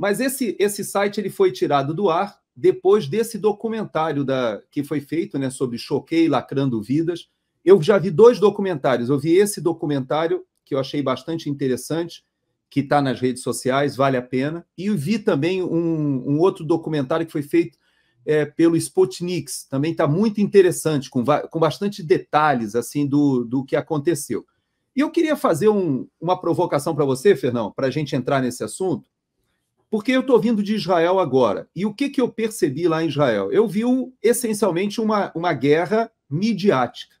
Mas esse, esse site ele foi tirado do ar depois desse documentário da, que foi feito né, sobre Choquei Lacrando Vidas. Eu já vi dois documentários. Eu vi esse documentário, que eu achei bastante interessante, que está nas redes sociais, vale a pena. E vi também um, um outro documentário que foi feito é, pelo Sputnik, também está muito interessante, com, com bastante detalhes assim do, do que aconteceu. E eu queria fazer um, uma provocação para você, Fernão, para a gente entrar nesse assunto, porque eu estou vindo de Israel agora. E o que, que eu percebi lá em Israel? Eu vi um, essencialmente uma, uma guerra midiática.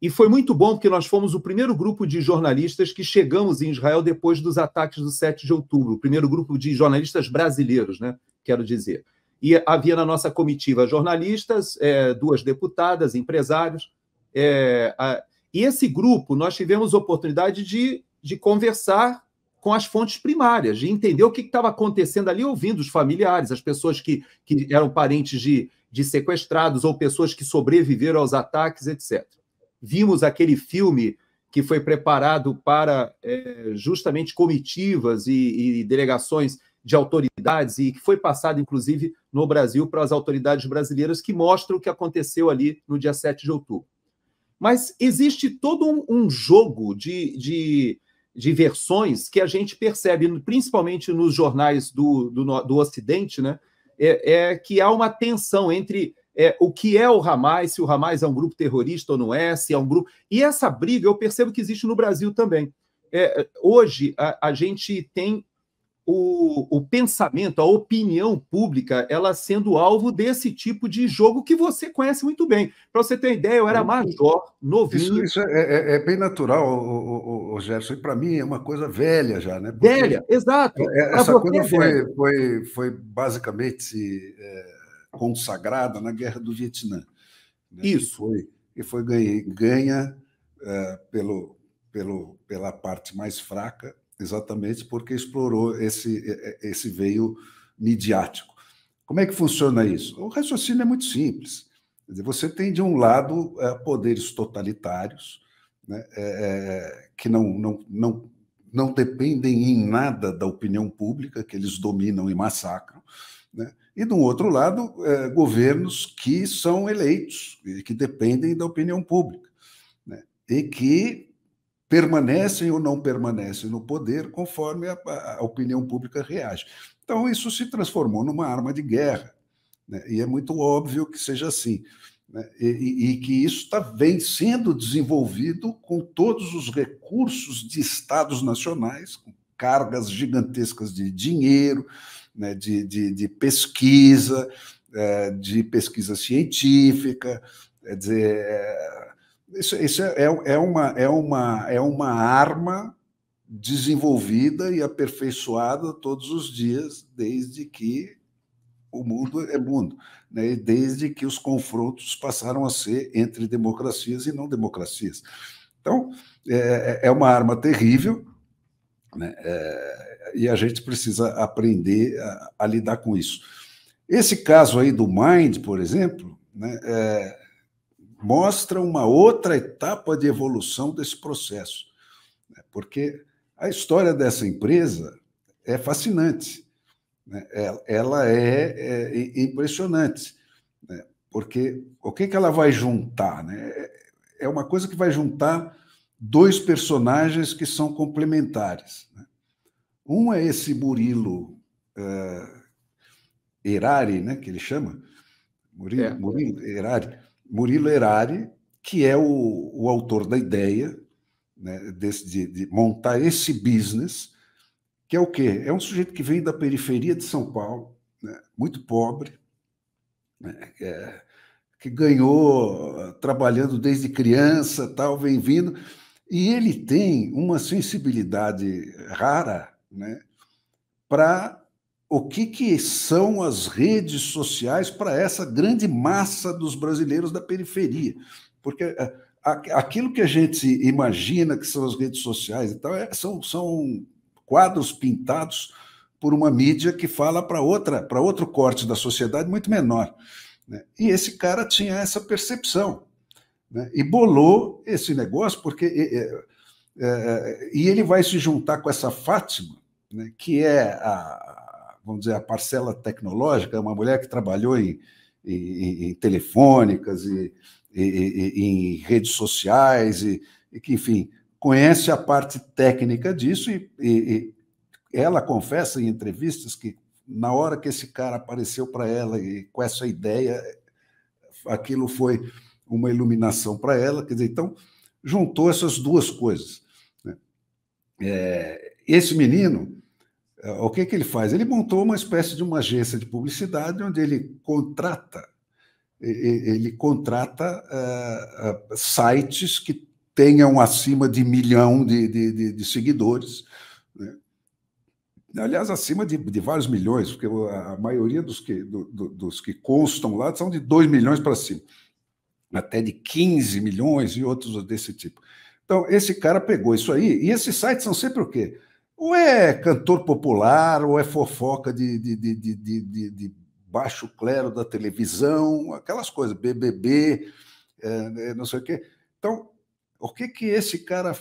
E foi muito bom, porque nós fomos o primeiro grupo de jornalistas que chegamos em Israel depois dos ataques do 7 de outubro, o primeiro grupo de jornalistas brasileiros, né? Quero dizer. E havia na nossa comitiva jornalistas, é, duas deputadas, empresários. É, a... e esse grupo, nós tivemos oportunidade de, de conversar com as fontes primárias, de entender o que estava acontecendo ali, ouvindo os familiares, as pessoas que, que eram parentes de, de sequestrados ou pessoas que sobreviveram aos ataques, etc. Vimos aquele filme que foi preparado para é, justamente comitivas e, e delegações de autoridades e que foi passado, inclusive, no Brasil para as autoridades brasileiras, que mostram o que aconteceu ali no dia 7 de outubro. Mas existe todo um, um jogo de, de de versões que a gente percebe, principalmente nos jornais do, do, do Ocidente, né? É, é, que há uma tensão entre é, o que é o Hamas, se o Hamas é um grupo terrorista ou não é, se é um grupo. E essa briga eu percebo que existe no Brasil também. É, hoje a, a, gente tem o, o pensamento, a opinião pública, ela sendo alvo desse tipo de jogo que você conhece muito bem. Para você ter ideia, eu era uhum. major, novinho. Isso, isso é, é, é, é bem natural, o, o, o Gerson, para mim é uma coisa velha já, né? Porque velha, exato. É, essa coisa é foi, foi, foi basicamente é, consagrada na Guerra do Vietnã. Né? Isso. Foi, e foi ganha, ganha pelo, pelo, pela parte mais fraca exatamente porque explorou esse, esse veio midiático. Como é que funciona isso? O raciocínio é muito simples. Você tem, de um lado, é, poderes totalitários, né, é, é, que não, não, não, não dependem em nada da opinião pública, que eles dominam e massacram. Né? E, do outro lado, governos que são eleitos e que dependem da opinião pública. Né? E que permanecem ou não permanecem no poder conforme a, a opinião pública reage. Então, isso se transformou numa arma de guerra. Né? E é muito óbvio que seja assim. Né? E, e, e, que isso tá, vem sendo desenvolvido com todos os recursos de estados nacionais, com cargas gigantescas de dinheiro, né? de, de, de, pesquisa, eh, de pesquisa científica, quer dizer eh, isso, isso é, é, é, uma, é, uma, é uma arma desenvolvida e aperfeiçoada todos os dias, desde que o mundo é mundo, né? desde que os confrontos passaram a ser entre democracias e não democracias. Então, é, é uma arma terrível, né? É, e a gente precisa aprender a, a, lidar com isso. Esse caso aí do Mind, por exemplo, né? É, mostra uma outra etapa de evolução desse processo. Né? Porque a história dessa empresa é fascinante, né? É, ela é, é, impressionante, né? porque o que, que ela vai juntar? Né? É, é uma coisa que vai juntar dois personagens que são complementares. Né? Um é esse Murilo uh, Erari, né, que ele chama, Murilo, é. Murilo Erari, Murilo Herari, que é o, o autor da ideia né, desse, de, de, montar esse business, que é o quê? É um sujeito que vem da periferia de São Paulo, né, muito pobre, né, é, que ganhou trabalhando desde criança, tal, vem vindo, e ele tem uma sensibilidade rara né, para o que, que são as redes sociais para essa grande massa dos brasileiros da periferia. Porque eh, aquilo que a gente imagina que são as redes sociais e tal, é, são, são quadros pintados por uma mídia que fala para outra, para outro corte da sociedade muito menor. Né? E esse cara tinha essa percepção né? e bolou esse negócio porque é, é, e ele vai se juntar com essa Fátima, né? que é a, vamos dizer, a parcela tecnológica, uma mulher que trabalhou em, em, em telefônicas, e, em, em redes sociais, e, e, que, enfim, conhece a parte técnica disso, e, e ela confessa em entrevistas que na hora que esse cara apareceu para ela e com essa ideia, aquilo foi uma iluminação para ela. Quer dizer, então juntou essas duas coisas. Né? É, esse menino é, o que, que ele faz? Ele montou uma espécie de uma agência de publicidade onde ele contrata ele contrata uh, uh, sites que tenham acima de milhão de, de, de seguidores. Né? Aliás, acima de, de, vários milhões, porque a maioria dos que, do, do, dos que constam lá são de 2 milhões para cima, até de 15 milhões e outros desse tipo. Então, esse cara pegou isso aí, e esses sites são sempre o quê? Ou é cantor popular, ou é fofoca de, de, de, de, de baixo clero da televisão, aquelas coisas, BBB, é, é, não sei o quê. Então, o que, que esse cara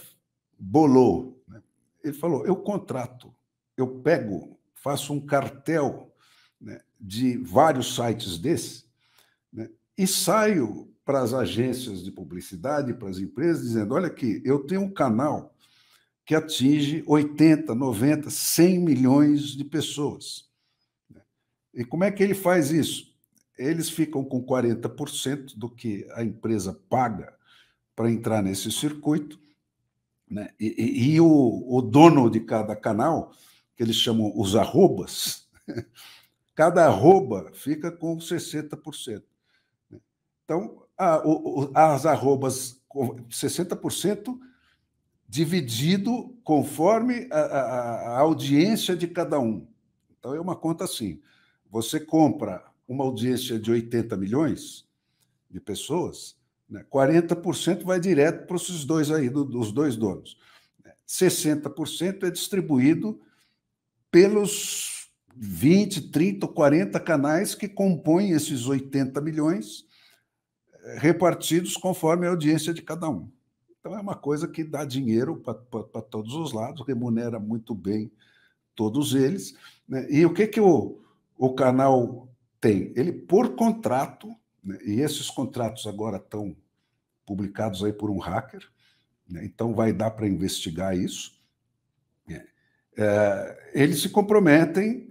bolou? Né? Ele falou: eu contrato, eu pego, faço um cartel né, de vários sites desses né, e saio para as agências de publicidade, para as empresas, dizendo: olha aqui, eu tenho um canal que atinge 80, 90, 100 milhões de pessoas. E como é que ele faz isso? Eles ficam com 40% do que a empresa paga para entrar nesse circuito, né? e, e, e o, o, dono de cada canal, que eles chamam os arrobas, cada arroba fica com 60%. Então, a, o, as arrobas, 60% dividido conforme a, a, a audiência de cada um. Então, é uma conta assim. Você compra uma audiência de 80 milhões de pessoas, 40% né, vai direto para esses dois aí, dos dois donos. 60% é distribuído pelos 20, 30, 40 canais que compõem esses 80 milhões, eh, repartidos conforme a audiência de cada um. Então, é uma coisa que dá dinheiro para todos os lados, remunera muito bem todos eles. Né? E o que, que o, o canal tem? Ele, por contrato, né? e esses contratos agora estão publicados aí por um hacker, né? então vai dar para investigar isso. Né? É, eles se comprometem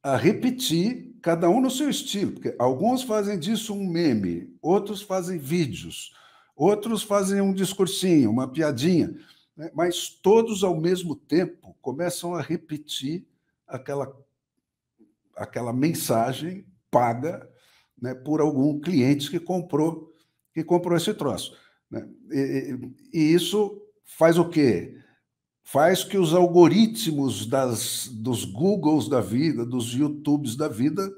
a repetir, cada um no seu estilo, porque alguns fazem disso um meme, outros fazem vídeos, Outros fazem um discursinho, uma piadinha, né? mas todos ao mesmo tempo começam a repetir aquela, aquela mensagem paga né, por algum cliente que comprou que comprou esse troço. Né? E, e, isso faz o quê? Faz que os algoritmos das, dos Googles da vida, dos YouTubes da vida,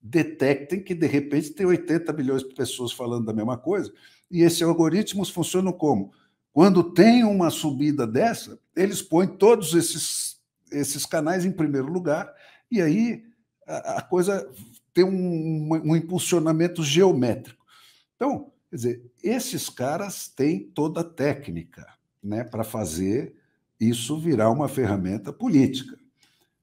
detectem que de repente tem 80 milhões de pessoas falando da mesma coisa e esses algoritmos funcionam como? Quando tem uma subida dessa, eles põem todos esses, esses canais em primeiro lugar, e aí a, a coisa tem um, um, impulsionamento geométrico. Então, quer dizer, esses caras têm toda a técnica né, para fazer isso virar uma ferramenta política.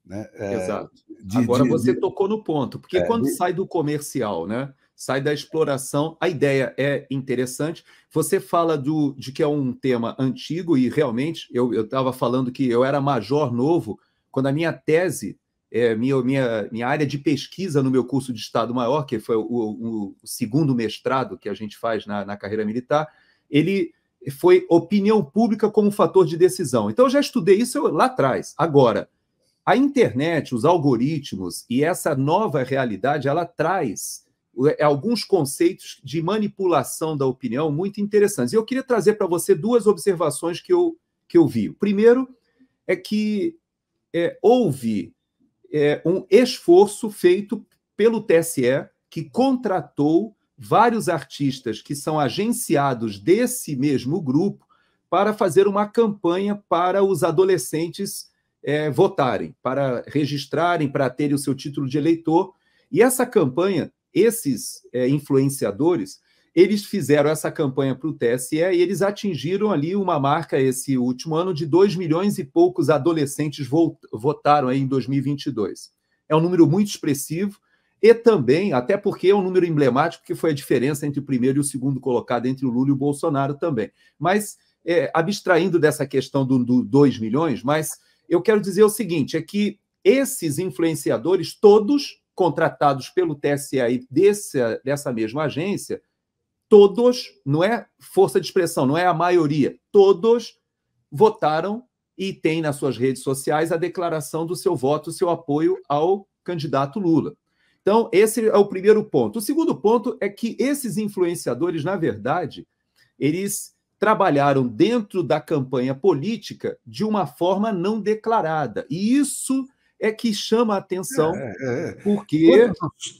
Né? É, Exato. De, Agora de, você de... tocou no ponto, porque é, quando sai do comercial, né? sai da exploração. A ideia é interessante. Você fala do, de que é um tema antigo, e realmente eu estava falando que eu era major novo quando a minha tese, é, minha, minha, minha área de pesquisa no meu curso de Estado Maior, que foi o, o, o segundo mestrado que a gente faz na, na carreira militar, ele foi opinião pública como fator de decisão. Então, eu já estudei isso lá atrás. Agora, a internet, os algoritmos e essa nova realidade, ela traz é, alguns conceitos de manipulação da opinião muito interessantes. E eu queria trazer para você duas observações que eu, que eu vi. O primeiro é que é, houve é, um esforço feito pelo TSE, que contratou vários artistas que são agenciados desse mesmo grupo para fazer uma campanha para os adolescentes é, votarem, para registrarem, para terem o seu título de eleitor. E essa campanha esses é, influenciadores, eles fizeram essa campanha para o TSE e eles atingiram ali uma marca esse último ano de 2 milhões e poucos adolescentes votaram aí em 2022. É um número muito expressivo e também, até porque é um número emblemático, que foi a diferença entre o primeiro e o segundo colocado, entre o Lula e o Bolsonaro também. Mas, é, abstraindo dessa questão do, do 2 milhões, mas eu quero dizer o seguinte, é que esses influenciadores, todos, contratados pelo TSE dessa, dessa mesma agência, todos, não é força de expressão, não é a maioria, todos votaram e têm nas suas redes sociais a declaração do seu voto, seu apoio ao candidato Lula. Então, esse é o primeiro ponto. O segundo ponto é que esses influenciadores, na verdade, eles trabalharam dentro da campanha política de uma forma não declarada. E isso é que chama a atenção, é, é. é. porque.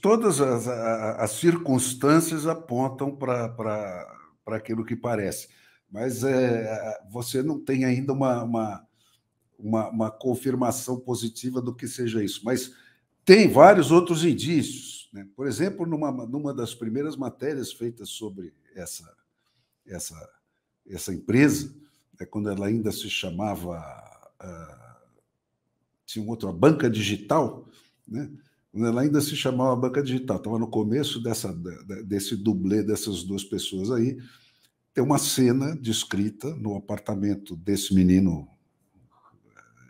Todas, todas as, as, circunstâncias apontam para aquilo que parece, mas é, você não tem ainda uma, uma, uma, uma, confirmação positiva do que seja isso. Mas tem vários outros indícios. Né? Por exemplo, numa, numa das primeiras matérias feitas sobre essa, essa, essa empresa, é quando ela ainda se chamava. Uh, tinha um outro, a banca digital, né? Ela né, ainda se chamava banca digital, estava no começo dessa, desse dublê dessas duas pessoas aí. Tem uma cena descrita no apartamento desse menino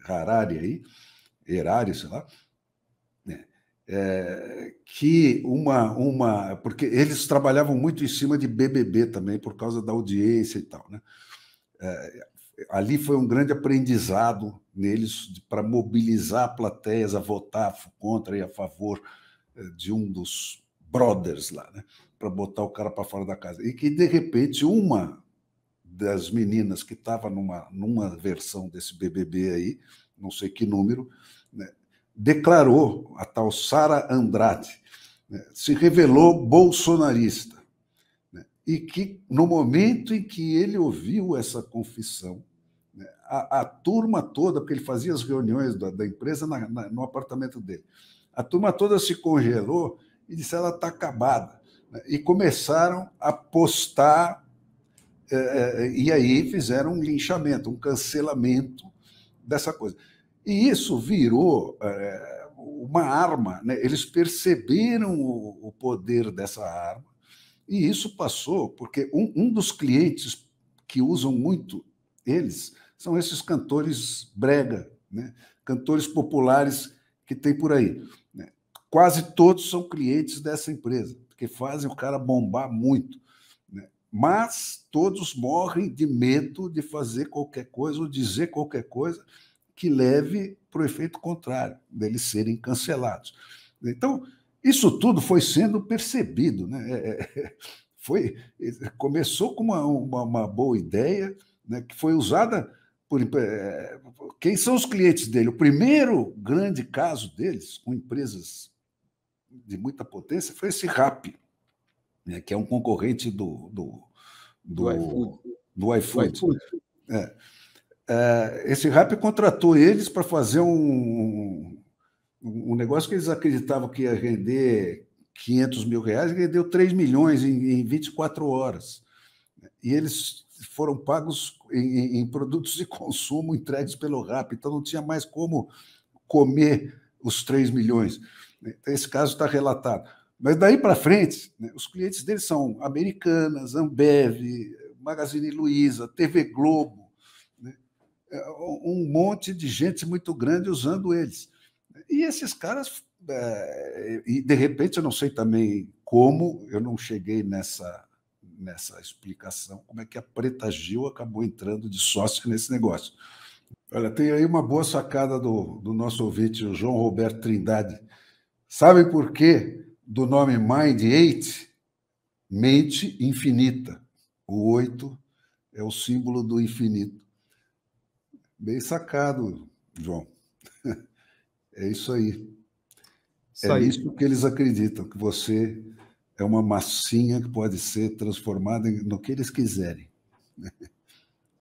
eh, Harari aí, Herari, sei lá, né? é, que uma, uma. Porque eles trabalhavam muito em cima de BBB também, por causa da audiência e tal. Né? É, ali foi um grande aprendizado neles para mobilizar plateias a votar contra e a favor eh, de um dos brothers lá, né? para botar o cara para fora da casa. E que, de repente, uma das meninas que estava numa, numa versão desse BBB aí, não sei que número, né? declarou, a tal Sara Andrade, né? se revelou bolsonarista e que, no momento em que ele ouviu essa confissão, né, a, a, turma toda, porque ele fazia as reuniões da, da empresa na, na, no apartamento dele, a turma toda se congelou e disse: ela está acabada. Né, e começaram a postar, é, é, e aí fizeram um linchamento, um cancelamento dessa coisa. E isso virou. É, uma arma, né? eles perceberam o, o poder dessa arma e isso passou porque um, um dos clientes que usam muito eles são esses cantores brega, né? cantores populares que tem por aí. Né? Quase todos são clientes dessa empresa, porque fazem o cara bombar muito. Né? Mas todos morrem de medo de fazer qualquer coisa ou dizer qualquer coisa que leve para o efeito contrário, deles serem cancelados. Né? Então, isso tudo foi sendo percebido, né? É, é, é, foi, começou com uma, uma, uma boa ideia, né, que foi usada por. É, quem são os clientes dele? O primeiro grande caso deles, com empresas de muita potência, foi esse RAP, né, que é um concorrente do, do, do, do, iFood. Do iFood. É. esse RAP contratou eles para fazer um, um negócio que eles acreditavam que ia render 500 mil reais, rendeu 3 milhões em, em 24 horas. E eles foram pagos em, em, produtos de consumo entregues pelo RAP, então não tinha mais como comer os 3 milhões. Então, esse caso está relatado. Mas daí para frente, né, os clientes deles são Americanas, Ambev, Magazine Luiza, TV Globo, né, um monte de gente muito grande usando eles. E esses caras, é, e de repente, eu não sei também como, eu não cheguei nessa, nessa explicação, como é que a Preta Gil acabou entrando de sócio nesse negócio. Olha, tem aí uma boa sacada do, do nosso ouvinte, o João Roberto Trindade. Sabe por quê do nome Mind Eight? Mente infinita. O oito é o símbolo do infinito. Bem sacado, João. É isso aí. Isso é aí. isso que eles acreditam, que você é uma massinha que pode ser transformada no que eles quiserem.